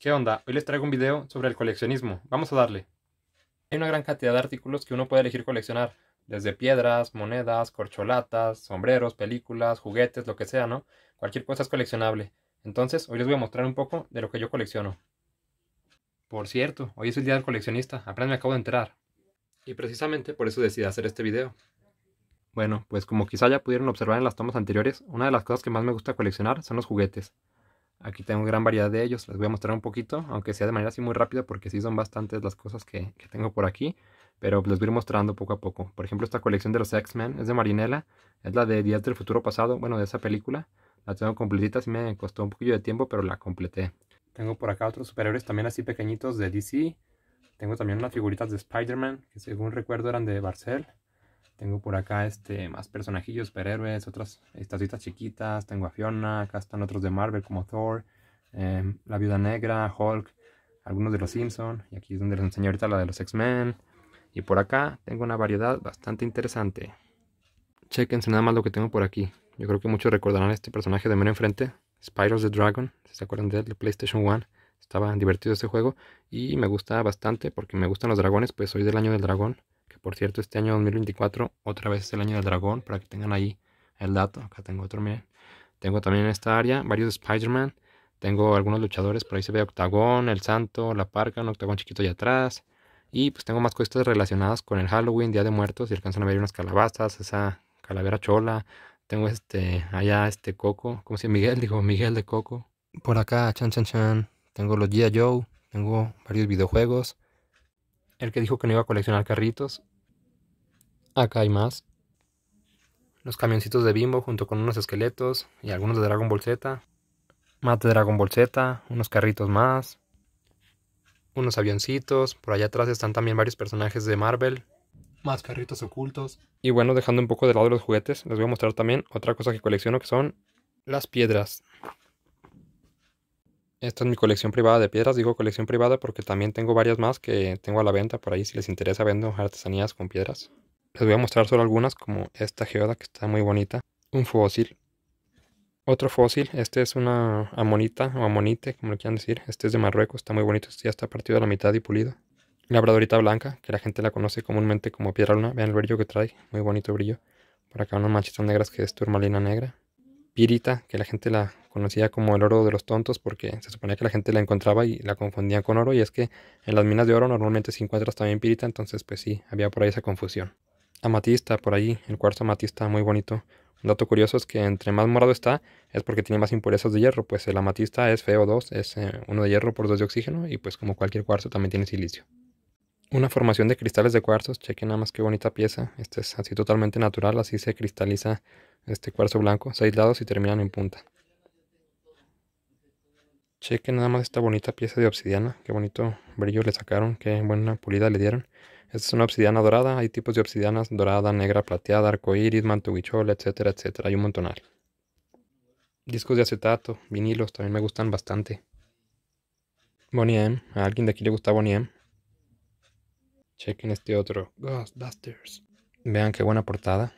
¿Qué onda? Hoy les traigo un video sobre el coleccionismo. Vamos a darle. Hay una gran cantidad de artículos que uno puede elegir coleccionar, desde piedras, monedas, corcholatas, sombreros, películas, juguetes, lo que sea, ¿no? Cualquier cosa es coleccionable. Entonces, hoy les voy a mostrar un poco de lo que yo colecciono. Por cierto, hoy es el día del coleccionista, apenas me acabo de enterar. Y precisamente por eso decidí hacer este video. Bueno, pues como quizá ya pudieron observar en las tomas anteriores, una de las cosas que más me gusta coleccionar son los juguetes. Aquí tengo gran variedad de ellos, les voy a mostrar un poquito, aunque sea de manera así muy rápida porque sí son bastantes las cosas que, tengo por aquí, pero les voy a ir mostrando poco a poco. Por ejemplo, esta colección de los X-Men es de Marinela, es la de Días del Futuro Pasado, bueno, de esa película. La tengo completita, sí me costó un poquillo de tiempo, pero la completé. Tengo por acá otros superhéroes también así pequeñitos de DC. Tengo también unas figuritas de Spider-Man, que según recuerdo eran de Barcel. Tengo por acá este, más personajillos, superhéroes, otras estatuitas chiquitas. Tengo a Fiona, acá están otros de Marvel como Thor, em, La Viuda Negra, Hulk, algunos de los Simpson. Y aquí es donde les enseño ahorita la de los X-Men. Y por acá tengo una variedad bastante interesante. Chequense nada más lo que tengo por aquí. Yo creo que muchos recordarán este personaje de mero enfrente, Spiders the Dragon, si se acuerdan de él, de PlayStation 1. Estaba divertido ese juego y me gusta bastante porque me gustan los dragones, pues soy del año del dragón. Por cierto, este año 2024 otra vez es el año del dragón, para que tengan ahí el dato. Acá tengo otro, miren. Tengo también en esta área varios Spider-Man. Tengo algunos luchadores, por ahí se ve Octagón, El Santo, La Parca, un Octagón chiquito allá atrás. Y pues tengo más cosas relacionadas con el Halloween, Día de Muertos, Y alcanzan a ver unas calabazas, esa calavera chola. Tengo este, allá este Coco, ¿cómo se llama? Miguel, digo, Miguel de Coco. Por acá, Chan Chan Chan, tengo los G.I. Joe, tengo varios videojuegos. El que dijo que no iba a coleccionar carritos. Acá hay más. Los camioncitos de Bimbo junto con unos esqueletos y algunos de Dragon Ball Z. Más de Dragon Ball Z, unos carritos más. Unos avioncitos. Por allá atrás están también varios personajes de Marvel. Más carritos ocultos. Y bueno, dejando un poco de lado los juguetes, les voy a mostrar también otra cosa que colecciono que son las piedras. Esta es mi colección privada de piedras. Digo colección privada porque también tengo varias más que tengo a la venta por ahí. Si les interesa, vendo artesanías con piedras. Les voy a mostrar solo algunas, como esta geoda que está muy bonita. Un fósil. Otro fósil. Este es una amonita o amonite, como le quieran decir. Este es de Marruecos. Está muy bonito. Este ya está partido a la mitad y pulido. Labradorita blanca, que la gente la conoce comúnmente como piedra luna. Vean el brillo que trae. Muy bonito brillo. Por acá unas manchitas negras que es turmalina negra pirita, que la gente la conocía como el oro de los tontos porque se suponía que la gente la encontraba y la confundían con oro y es que en las minas de oro normalmente se encuentra también pirita, entonces pues sí, había por ahí esa confusión. Amatista, por ahí, el cuarzo amatista muy bonito. Un dato curioso es que entre más morado está es porque tiene más impurezas de hierro, pues el amatista es FeO2, es eh, uno de hierro por dos de oxígeno y pues como cualquier cuarzo también tiene silicio. Una formación de cristales de cuarzos, cheque nada más qué bonita pieza, este es así totalmente natural, así se cristaliza este cuarzo blanco, seis lados y terminan en punta. Cheque nada más esta bonita pieza de obsidiana, qué bonito brillo le sacaron, qué buena pulida le dieron. Esta es una obsidiana dorada, hay tipos de obsidianas, dorada, negra, plateada, arcoíris, mantubichola, etcétera, etcétera, hay un montonal. Discos de acetato, vinilos, también me gustan bastante. Bonnie a alguien de aquí le gusta Bonnie Chequen este otro, Ghostbusters. Vean qué buena portada.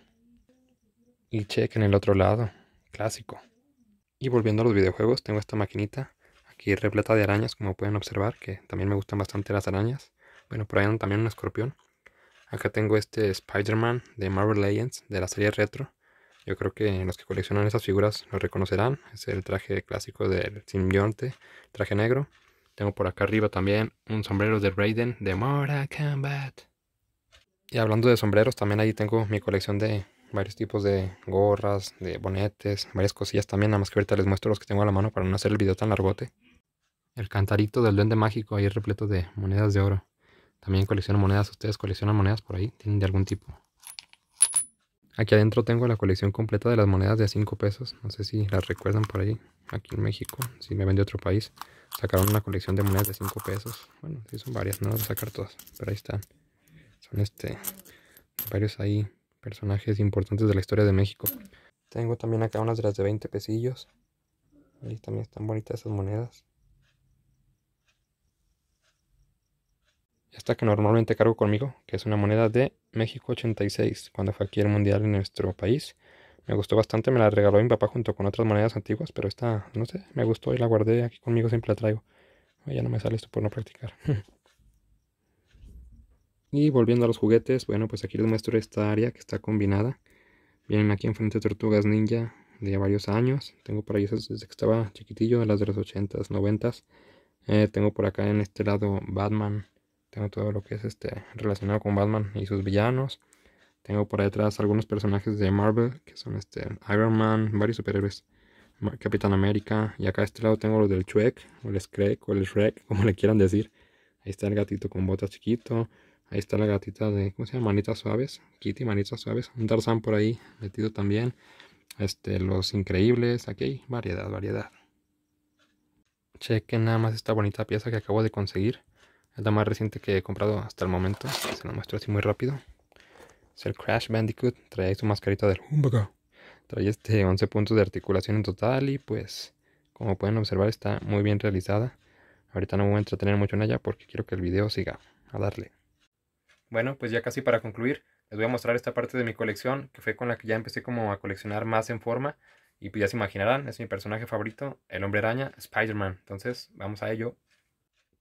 Y chequen el otro lado, clásico. Y volviendo a los videojuegos, tengo esta maquinita aquí repleta de arañas, como pueden observar, que también me gustan bastante las arañas. Bueno, por ahí también un escorpión. Acá tengo este Spider-Man de Marvel Legends, de la serie retro. Yo creo que los que coleccionan esas figuras lo reconocerán. Es el traje clásico del simbionte, traje negro. Tengo por acá arriba también un sombrero de Raiden de Mortal Kombat. Y hablando de sombreros, también ahí tengo mi colección de varios tipos de gorras, de bonetes, varias cosillas también. Nada más que ahorita les muestro los que tengo a la mano para no hacer el video tan largote. El cantarito del duende mágico ahí repleto de monedas de oro. También colecciono monedas. ¿Ustedes coleccionan monedas por ahí? ¿Tienen de algún tipo? Aquí adentro tengo la colección completa de las monedas de 5 pesos. No sé si las recuerdan por ahí, aquí en México, si me ven de otro país. Sacaron una colección de monedas de 5 pesos. Bueno, sí son varias, no las voy a sacar todas, pero ahí están. Son este varios ahí personajes importantes de la historia de México. Tengo también acá unas de las de 20 pesillos. Ahí también están bonitas esas monedas. Esta que normalmente cargo conmigo, que es una moneda de México 86, cuando fue aquí el mundial en nuestro país. Me gustó bastante, me la regaló mi papá junto con otras monedas antiguas, pero esta, no sé, me gustó y la guardé aquí conmigo, siempre la traigo. Ya no me sale esto por no practicar. y volviendo a los juguetes, bueno, pues aquí les muestro esta área que está combinada. Vienen aquí en enfrente tortugas ninja de varios años. Tengo por ahí desde que estaba chiquitillo, las de los 80s, 90s. Eh, tengo por acá en este lado Batman. Tengo todo lo que es este relacionado con Batman y sus villanos. Tengo por detrás algunos personajes de Marvel, que son este, Iron Man, varios superhéroes. Capitán América. Y acá a este lado tengo los del Chuek, o el Skrek, o el Shrek, como le quieran decir. Ahí está el gatito con botas chiquito. Ahí está la gatita de, ¿cómo se llama? Manitas suaves. Kitty, manitas suaves. Un Tarzan por ahí metido también. Este, los increíbles. Aquí hay variedad, variedad. Chequen nada más esta bonita pieza que acabo de conseguir. Es la más reciente que he comprado hasta el momento. Se la muestro así muy rápido. Es el Crash Bandicoot. Trae su mascarita del Humbaga. Trae este 11 puntos de articulación en total y pues como pueden observar está muy bien realizada. Ahorita no voy a entretener mucho en ella porque quiero que el video siga a darle. Bueno, pues ya casi para concluir, les voy a mostrar esta parte de mi colección que fue con la que ya empecé como a coleccionar más en forma. Y pues ya se imaginarán, es mi personaje favorito, el hombre araña, Spider-Man. Entonces, vamos a ello.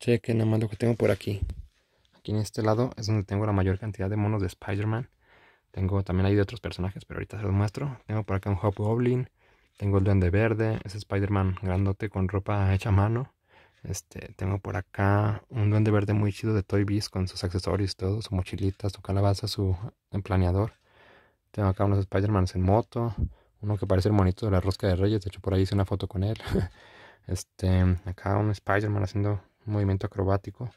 cheque nada lo que tengo por aquí. Aquí en este lado es donde tengo la mayor cantidad de monos de Spider-Man. Tengo también hay de otros personajes, pero ahorita se los muestro. Tengo por acá un Hobgoblin. Tengo el Duende Verde. es Spider-Man grandote con ropa hecha a mano. Este, tengo por acá un Duende Verde muy chido de Toy Biz con sus accesorios, todo, su mochilita, su calabaza, su planeador. Tengo acá unos Spider-Man en moto. Uno que parece el monito de la rosca de Reyes. De hecho, por ahí hice una foto con él. este, acá un Spider-Man haciendo un movimiento acrobático.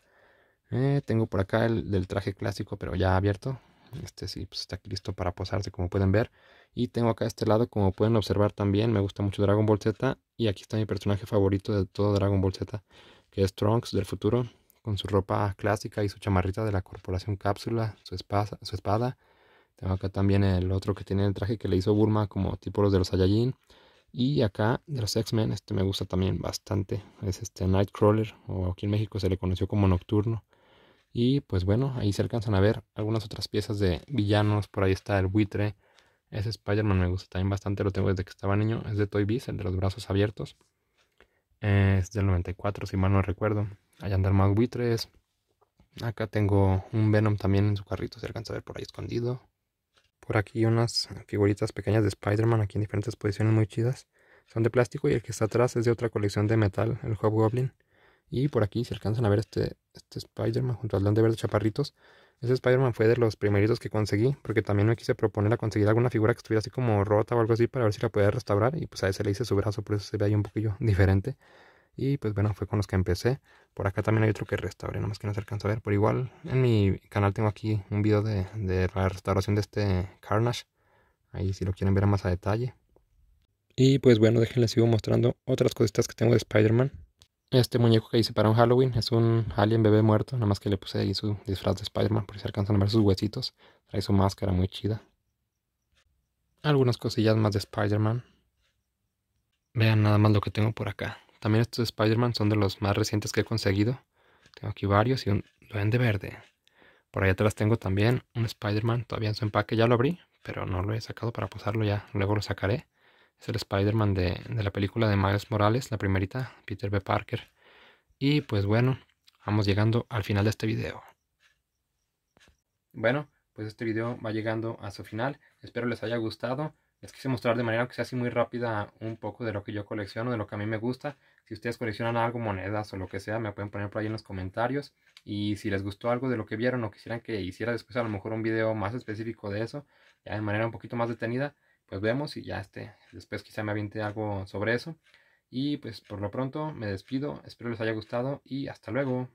Eh, tengo por acá el del traje clásico, pero ya abierto. Este sí pues, está aquí listo para posarse como pueden ver. Y tengo acá este lado como pueden observar también. Me gusta mucho Dragon Ball Z. Y aquí está mi personaje favorito de todo Dragon Ball Z. Que es Trunks del futuro. Con su ropa clásica y su chamarrita de la corporación cápsula. Su espada. Su espada. Tengo acá también el otro que tiene el traje que le hizo Burma como tipo los de los Saiyajin. Y acá de los X-Men, este me gusta también bastante. Es este Nightcrawler, o aquí en México se le conoció como Nocturno. Y pues bueno, ahí se alcanzan a ver algunas otras piezas de villanos. Por ahí está el buitre. Ese Spider-Man me gusta también bastante, lo tengo desde que estaba niño. Es de Toy Biz, el de los brazos abiertos. Es del 94, si mal no recuerdo. Allá andan más buitres. Acá tengo un Venom también en su carrito, se alcanza a ver por ahí escondido. Por aquí unas figuritas pequeñas de Spider-Man, aquí en diferentes posiciones muy chidas. Son de plástico y el que está atrás es de otra colección de metal, el Hobgoblin. Y por aquí se alcanzan a ver este este Spider-Man junto al de Verde Chaparritos. Ese Spider-Man fue de los primeritos que conseguí, porque también me quise proponer a conseguir alguna figura que estuviera así como rota o algo así para ver si la podía restaurar. Y pues a ese le hice su brazo, por eso se ve ahí un poquillo diferente. Y pues bueno, fue con los que empecé. Por acá también hay otro que restauré, nomás que no se alcanza a ver. Por igual, en mi canal tengo aquí un video de, la restauración de este Carnage. Ahí si lo quieren ver más a detalle. Y pues bueno, les sigo mostrando otras cositas que tengo de Spider-Man este muñeco que hice para un Halloween es un alien bebé muerto, nada más que le puse ahí su disfraz de Spider-Man por si alcanzan a ver sus huesitos. Trae su máscara muy chida. Algunas cosillas más de Spider-Man. Vean nada más lo que tengo por acá. También estos Spider-Man son de los más recientes que he conseguido. Tengo aquí varios y un duende verde. Por ahí atrás tengo también un Spider-Man todavía en su empaque. Ya lo abrí, pero no lo he sacado para posarlo ya. Luego lo sacaré. Es el Spider-Man de, de, la película de Miles Morales, la primerita, Peter B. Parker. Y pues bueno, vamos llegando al final de este video. Bueno, pues este video va llegando a su final. Espero les haya gustado. Les quise mostrar de manera que sea así muy rápida un poco de lo que yo colecciono, de lo que a mí me gusta. Si ustedes coleccionan algo, monedas o lo que sea, me pueden poner por ahí en los comentarios. Y si les gustó algo de lo que vieron o quisieran que hiciera después a lo mejor un video más específico de eso, ya de manera un poquito más detenida, nos vemos y ya este, después quizá me aviente algo sobre eso. Y pues por lo pronto me despido, espero les haya gustado y hasta luego.